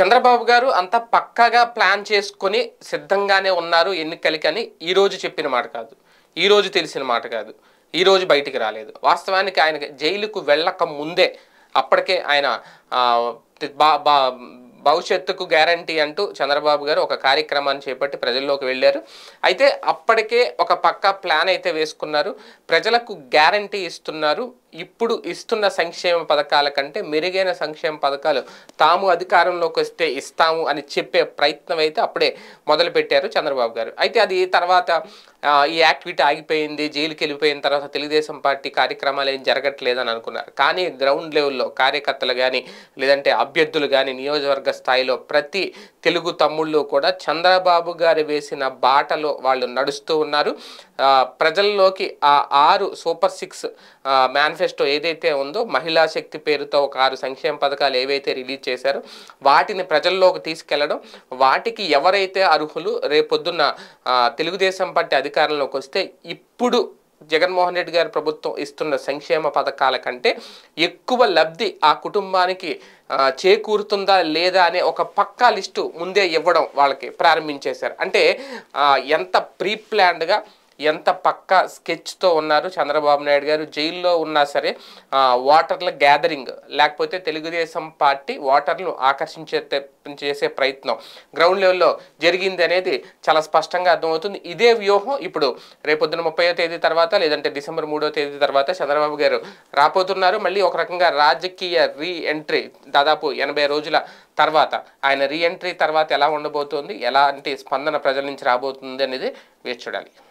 చంద్రబాబు గారు అంత పక్కాగా ప్లాన్ చేసుకొని సిద్ధంగానే ఉన్నారు అని ఈరోజు చెప్పిన మాట కాదు ఈరోజు తెలిసిన మాట కాదు ఈరోజు బయటికి రాలేదు వాస్తవానికి ఆయన జైలుకు వెళ్ళక ముందే అప్పటికే ఆయన బా భవిష్యత్తుకు గ్యారంటీ అంటూ చంద్రబాబు గారు ఒక కార్యక్రమాన్ని చేపట్టి ప్రజల్లోకి వెళ్ళారు అయితే అప్పటికే ఒక పక్క ప్లాన్ అయితే వేసుకున్నారు ప్రజలకు గ్యారంటీ ఇస్తున్నారు ఇప్పుడు ఇస్తున్న సంక్షేమ పథకాల కంటే మెరుగైన సంక్షేమ పథకాలు తాము అధికారంలోకి వస్తే ఇస్తాము అని చెప్పే ప్రయత్నం అయితే అప్పుడే మొదలుపెట్టారు చంద్రబాబు గారు అయితే అది తర్వాత ఈ యాక్టివిటీ ఆగిపోయింది జైలుకి వెళ్ళిపోయిన తర్వాత తెలుగుదేశం పార్టీ కార్యక్రమాలు ఏం జరగట్లేదని అనుకున్నారు కానీ గ్రౌండ్ లెవెల్లో కార్యకర్తలు కానీ లేదంటే అభ్యర్థులు కానీ నియోజకవర్గ స్థాయిలో ప్రతి తెలుగు తమ్ముళ్ళు కూడా చంద్రబాబు గారు వేసిన బాటలో వాళ్ళు నడుస్తూ ఉన్నారు ప్రజల్లోకి ఆ ఆరు సూపర్ సిక్స్ మ్యాన్ మేనిఫెస్టో ఏదైతే ఉందో మహిళా శక్తి పేరుతో ఒక ఆరు సంక్షేమ పథకాలు ఏవైతే రిలీజ్ చేశారో వాటిని ప్రజల్లోకి తీసుకెళ్లడం వాటికి ఎవరైతే అర్హులు రేపొద్దున్న తెలుగుదేశం పార్టీ అధికారంలోకి వస్తే ఇప్పుడు జగన్మోహన్ రెడ్డి గారి ప్రభుత్వం ఇస్తున్న సంక్షేమ పథకాల కంటే ఎక్కువ లబ్ధి ఆ కుటుంబానికి చేకూరుతుందా లేదా అనే ఒక పక్కా లిస్టు ముందే ఇవ్వడం వాళ్ళకి ప్రారంభించేశారు అంటే ఎంత ప్రీప్లాన్డ్గా ఎంత పక్క స్కెచ్తో ఉన్నారు చంద్రబాబు నాయుడు గారు జైల్లో ఉన్నా సరే వాటర్ల గ్యాదరింగ్ లేకపోతే తెలుగుదేశం పార్టీ వాటర్లు ఆకర్షించే చేసే ప్రయత్నం గ్రౌండ్ లెవెల్లో జరిగింది అనేది చాలా స్పష్టంగా అర్థమవుతుంది ఇదే వ్యూహం ఇప్పుడు రేపొద్దున ముప్పయో తేదీ తర్వాత లేదంటే డిసెంబర్ మూడో తేదీ తర్వాత చంద్రబాబు గారు రాపోతున్నారు మళ్ళీ ఒక రకంగా రాజకీయ రీఎంట్రీ దాదాపు ఎనభై రోజుల తర్వాత ఆయన రీఎంట్రీ తర్వాత ఎలా ఉండబోతోంది ఎలాంటి స్పందన ప్రజల నుంచి రాబోతుంది అనేది వేచి చూడాలి